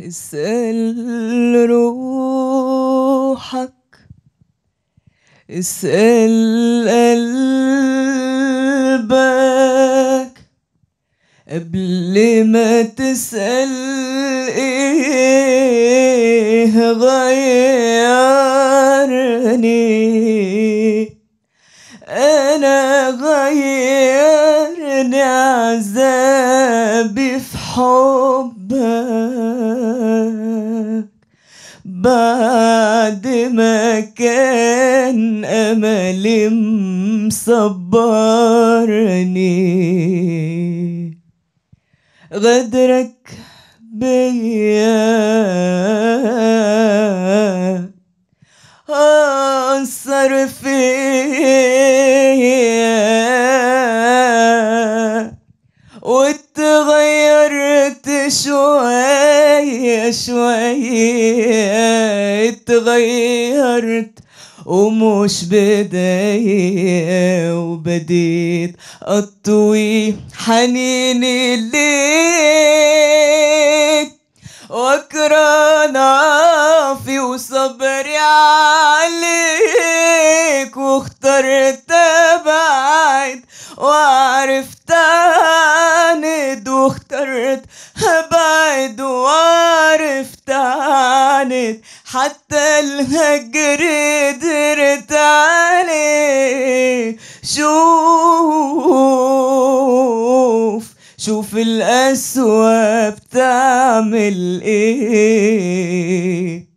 اسأل روحك اسأل قلبك قبل ما تسأل ايه غيرني انا غير حبك بعد ما كان أملي مصبرني غدرك بيا أثر فيك وتغيرت شوية شوية تغيرت ومش بداية وبديت أطوي حنيني ليك وأكران عافي وصبري عليك واخترت أبعد وعرفت بعد واخترت ابعد وعرفت عانت حتى الهجر درت عليه شوف شوف القسوة بتعمل ايه